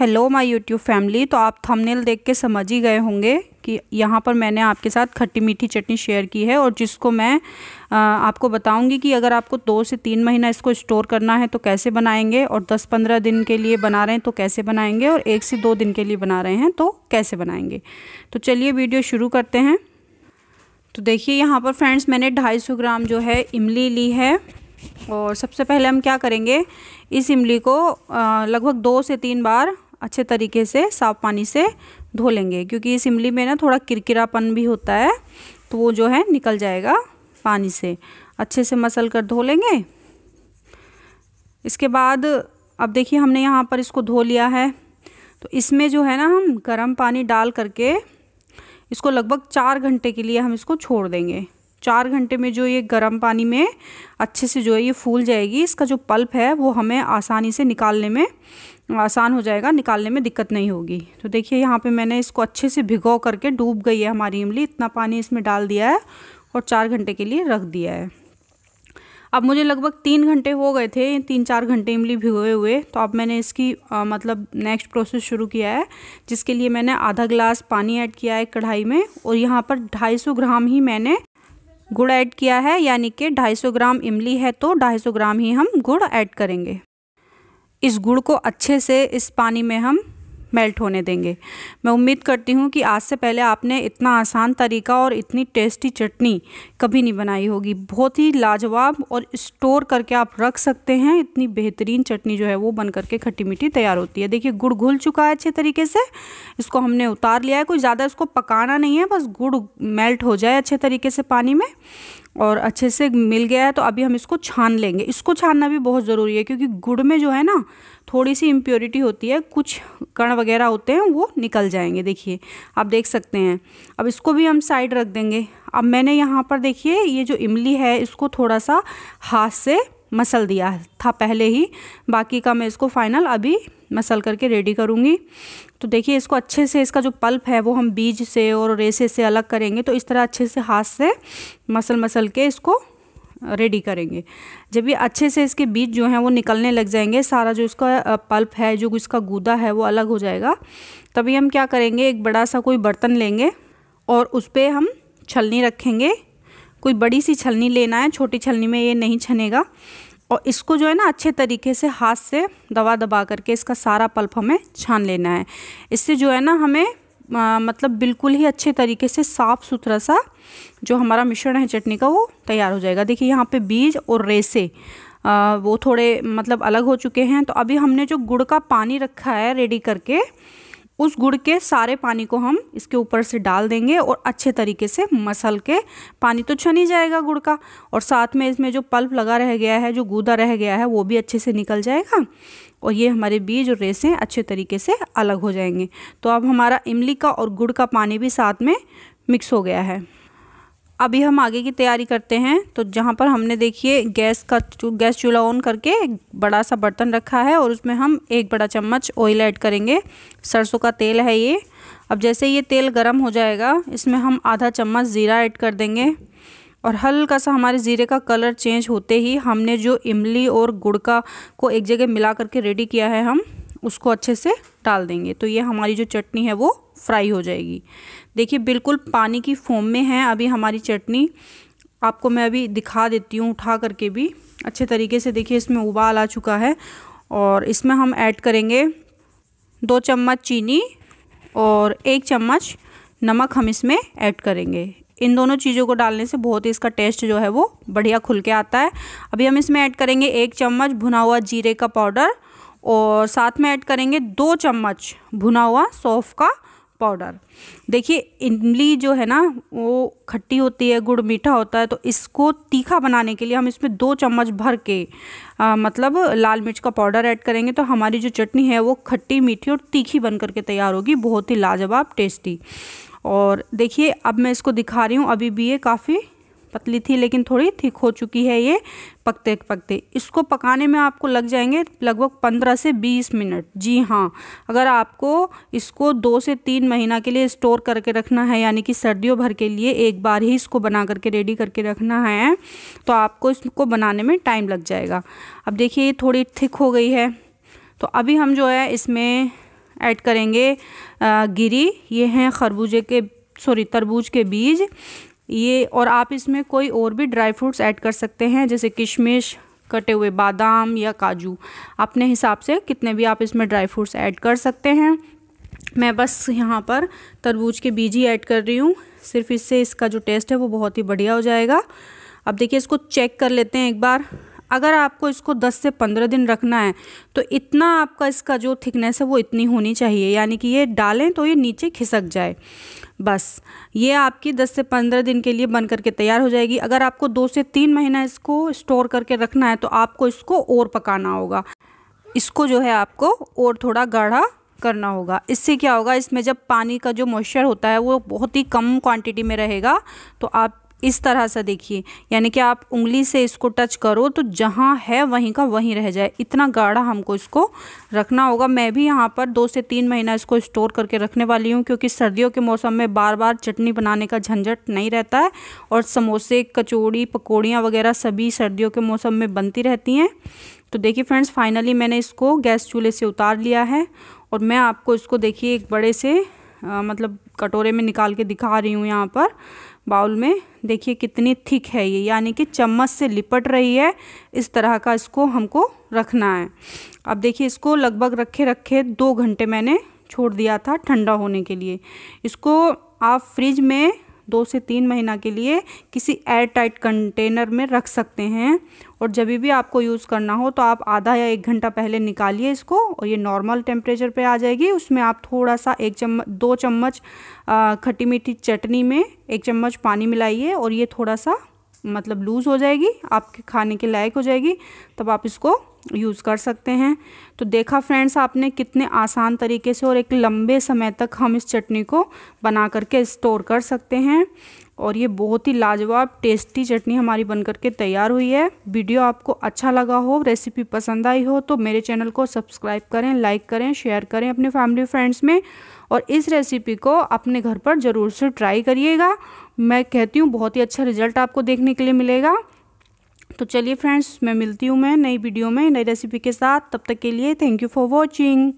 hello my YouTube family तो आप thumbnail देख के समझ ही गए होंगे कि यहाँ पर मैंने आपके साथ खट्टी मीठी चटनी शेयर की है और जिसको मैं आ, आपको बताऊंगी कि अगर आपको दो से तीन महीना इसको स्टोर करना है तो कैसे बनाएंगे और दस पंद्रह दिन के लिए बना रहे हैं तो कैसे बनाएंगे और एक से दो दिन के लिए बना रहे हैं तो कैसे बनाएंगे तो चलिए वीडियो शुरू करते हैं तो देखिए यहाँ पर फ्रेंड्स मैंने ढाई ग्राम जो है इमली ली है और सबसे पहले हम क्या करेंगे इस इमली को लगभग दो से तीन बार अच्छे तरीके से साफ पानी से धो लेंगे क्योंकि इस इमली में ना थोड़ा किरकिरापन भी होता है तो वो जो है निकल जाएगा पानी से अच्छे से मसल कर धो लेंगे इसके बाद अब देखिए हमने यहाँ पर इसको धो लिया है तो इसमें जो है ना हम गर्म पानी डाल करके इसको लगभग चार घंटे के लिए हम इसको छोड़ देंगे चार घंटे में जो ये गर्म पानी में अच्छे से जो है ये फूल जाएगी इसका जो पल्प है वो हमें आसानी से निकालने में आसान हो जाएगा निकालने में दिक्कत नहीं होगी तो देखिए यहाँ पे मैंने इसको अच्छे से भिगो करके डूब गई है हमारी इमली इतना पानी इसमें डाल दिया है और चार घंटे के लिए रख दिया है अब मुझे लगभग तीन घंटे हो गए थे तीन चार घंटे इमली भिगोए हुए तो अब मैंने इसकी आ, मतलब नेक्स्ट प्रोसेस शुरू किया है जिसके लिए मैंने आधा ग्लास पानी ऐड किया है कढ़ाई में और यहाँ पर 250 ग्राम ही मैंने गुड़ ऐड किया है यानी कि 250 ग्राम इमली है तो 250 ग्राम ही हम गुड़ ऐड करेंगे इस गुड़ को अच्छे से इस पानी में हम मेल्ट होने देंगे मैं उम्मीद करती हूँ कि आज से पहले आपने इतना आसान तरीका और इतनी टेस्टी चटनी कभी नहीं बनाई होगी बहुत ही लाजवाब और स्टोर करके आप रख सकते हैं इतनी बेहतरीन चटनी जो है वो बन करके खट्टी मीठी तैयार होती है देखिए गुड़ घुल चुका है अच्छे तरीके से इसको हमने उतार लिया है कुछ ज़्यादा इसको पकाना नहीं है बस गुड़ मेल्ट हो जाए अच्छे तरीके से पानी में और अच्छे से मिल गया है तो अभी हम इसको छान लेंगे इसको छानना भी बहुत ज़रूरी है क्योंकि गुड़ में जो है ना थोड़ी सी इम्प्योरिटी होती है कुछ कण वगैरह होते हैं वो निकल जाएंगे देखिए आप देख सकते हैं अब इसको भी हम साइड रख देंगे अब मैंने यहाँ पर देखिए ये जो इमली है इसको थोड़ा सा हाथ से मसल दिया था पहले ही बाकी का मैं इसको फाइनल अभी मसल करके रेडी करूँगी तो देखिए इसको अच्छे से इसका जो पल्प है वो हम बीज से और रेसे से अलग करेंगे तो इस तरह अच्छे से हाथ से मसल मसल के इसको रेडी करेंगे जब ये अच्छे से इसके बीज जो हैं वो निकलने लग जाएंगे सारा जो इसका पल्प है जो इसका गूदा है वो अलग हो जाएगा तभी हम क्या करेंगे एक बड़ा सा कोई बर्तन लेंगे और उस पर हम छलनी रखेंगे कोई बड़ी सी छलनी लेना है छोटी छलनी में ये नहीं छनेगा और इसको जो है ना अच्छे तरीके से हाथ से दबा दबा करके इसका सारा पल्प हमें छान लेना है इससे जो है ना हमें आ, मतलब बिल्कुल ही अच्छे तरीके से साफ़ सुथरा सा जो हमारा मिश्रण है चटनी का वो तैयार हो जाएगा देखिए यहाँ पे बीज और रेसे आ, वो थोड़े मतलब अलग हो चुके हैं तो अभी हमने जो गुड़ का पानी रखा है रेडी करके उस गुड़ के सारे पानी को हम इसके ऊपर से डाल देंगे और अच्छे तरीके से मसल के पानी तो छन ही जाएगा गुड़ का और साथ में इसमें जो पल्प लगा रह गया है जो गूदा रह गया है वो भी अच्छे से निकल जाएगा और ये हमारे बीज और रेसें अच्छे तरीके से अलग हो जाएंगे तो अब हमारा इमली का और गुड़ का पानी भी साथ में मिक्स हो गया है अभी हम आगे की तैयारी करते हैं तो जहाँ पर हमने देखिए गैस का गैस चूल्हा ऑन करके एक बड़ा सा बर्तन रखा है और उसमें हम एक बड़ा चम्मच ऑयल ऐड करेंगे सरसों का तेल है ये अब जैसे ये तेल गर्म हो जाएगा इसमें हम आधा चम्मच ज़ीरा ऐड कर देंगे और हल्का सा हमारे ज़ीरे का कलर चेंज होते ही हमने जो इमली और गुड़ का को एक जगह मिला करके रेडी किया है हम उसको अच्छे से डाल देंगे तो ये हमारी जो चटनी है वो फ्राई हो जाएगी देखिए बिल्कुल पानी की फोम में है अभी हमारी चटनी आपको मैं अभी दिखा देती हूँ उठा करके भी अच्छे तरीके से देखिए इसमें उबाल आ चुका है और इसमें हम ऐड करेंगे दो चम्मच चीनी और एक चम्मच नमक हम इसमें ऐड करेंगे इन दोनों चीज़ों को डालने से बहुत ही इसका टेस्ट जो है वो बढ़िया खुल के आता है अभी हम इसमें ऐड करेंगे एक चम्मच भुना हुआ जीरे का पाउडर और साथ में ऐड करेंगे दो चम्मच भुना हुआ सौफ का पाउडर देखिए इमली जो है ना वो खट्टी होती है गुड़ मीठा होता है तो इसको तीखा बनाने के लिए हम इसमें दो चम्मच भर के आ, मतलब लाल मिर्च का पाउडर ऐड करेंगे तो हमारी जो चटनी है वो खट्टी मीठी और तीखी बन करके तैयार होगी बहुत ही लाजवाब टेस्टी और देखिए अब मैं इसको दिखा रही हूँ अभी भी ये काफ़ी पतली थी लेकिन थोड़ी थिक हो चुकी है ये पकते पकते इसको पकाने में आपको लग जाएंगे लगभग पंद्रह से बीस मिनट जी हाँ अगर आपको इसको दो से तीन महीना के लिए स्टोर करके रखना है यानी कि सर्दियों भर के लिए एक बार ही इसको बना करके रेडी करके रखना है तो आपको इसको बनाने में टाइम लग जाएगा अब देखिए ये थोड़ी थिक हो गई है तो अभी हम जो है इसमें ऐड करेंगे गिरी ये हैं खरबूजे के सॉरी तरबूज के बीज ये और आप इसमें कोई और भी ड्राई फ्रूट्स ऐड कर सकते हैं जैसे किशमिश कटे हुए बादाम या काजू अपने हिसाब से कितने भी आप इसमें ड्राई फ्रूट्स ऐड कर सकते हैं मैं बस यहाँ पर तरबूज के बीज ही ऐड कर रही हूँ सिर्फ इससे इसका जो टेस्ट है वो बहुत ही बढ़िया हो जाएगा अब देखिए इसको चेक कर लेते हैं एक बार अगर आपको इसको 10 से 15 दिन रखना है तो इतना आपका इसका जो थिकनेस है वो इतनी होनी चाहिए यानी कि ये डालें तो ये नीचे खिसक जाए बस ये आपकी 10 से 15 दिन के लिए बन करके तैयार हो जाएगी अगर आपको दो से तीन महीना इसको स्टोर करके रखना है तो आपको इसको और पकाना होगा इसको जो है आपको और थोड़ा गाढ़ा करना होगा इससे क्या होगा इसमें जब पानी का जो मॉइस्चर होता है वो बहुत ही कम क्वांटिटी में रहेगा तो आप इस तरह से देखिए यानी कि आप उंगली से इसको टच करो तो जहाँ है वहीं का वहीं रह जाए इतना गाढ़ा हमको इसको रखना होगा मैं भी यहाँ पर दो से तीन महीना इसको स्टोर करके रखने वाली हूँ क्योंकि सर्दियों के मौसम में बार बार चटनी बनाने का झंझट नहीं रहता है और समोसे कचौड़ी पकौड़ियाँ वगैरह सभी सर्दियों के मौसम में बनती रहती हैं तो देखिए फ्रेंड्स फाइनली मैंने इसको गैस चूल्हे से उतार लिया है और मैं आपको इसको देखिए एक बड़े से आ, मतलब कटोरे में निकाल के दिखा रही हूँ यहाँ पर बाउल में देखिए कितनी थिक है ये यानी कि चम्मच से लिपट रही है इस तरह का इसको हमको रखना है अब देखिए इसको लगभग रखे रखे दो घंटे मैंने छोड़ दिया था ठंडा होने के लिए इसको आप फ्रिज में दो से तीन महीना के लिए किसी एयर टाइट कंटेनर में रख सकते हैं और जब भी आपको यूज़ करना हो तो आप आधा या एक घंटा पहले निकालिए इसको और ये नॉर्मल टेम्परेचर पे आ जाएगी उसमें आप थोड़ा सा एक चम्मच दो चम्मच खट्टी मीठी चटनी में एक चम्मच पानी मिलाइए और ये थोड़ा सा मतलब लूज़ हो जाएगी आपके खाने के लायक हो जाएगी तब आप इसको यूज़ कर सकते हैं तो देखा फ्रेंड्स आपने कितने आसान तरीके से और एक लंबे समय तक हम इस चटनी को बना करके स्टोर कर सकते हैं और ये बहुत ही लाजवाब टेस्टी चटनी हमारी बन करके तैयार हुई है वीडियो आपको अच्छा लगा हो रेसिपी पसंद आई हो तो मेरे चैनल को सब्सक्राइब करें लाइक करें शेयर करें अपने फैमिली फ्रेंड्स में और इस रेसिपी को अपने घर पर ज़रूर से ट्राई करिएगा मैं कहती हूँ बहुत ही अच्छा रिजल्ट आपको देखने के लिए मिलेगा तो चलिए फ्रेंड्स मैं मिलती हूँ मैं नई वीडियो में नई रेसिपी के साथ तब तक के लिए थैंक यू फॉर वॉचिंग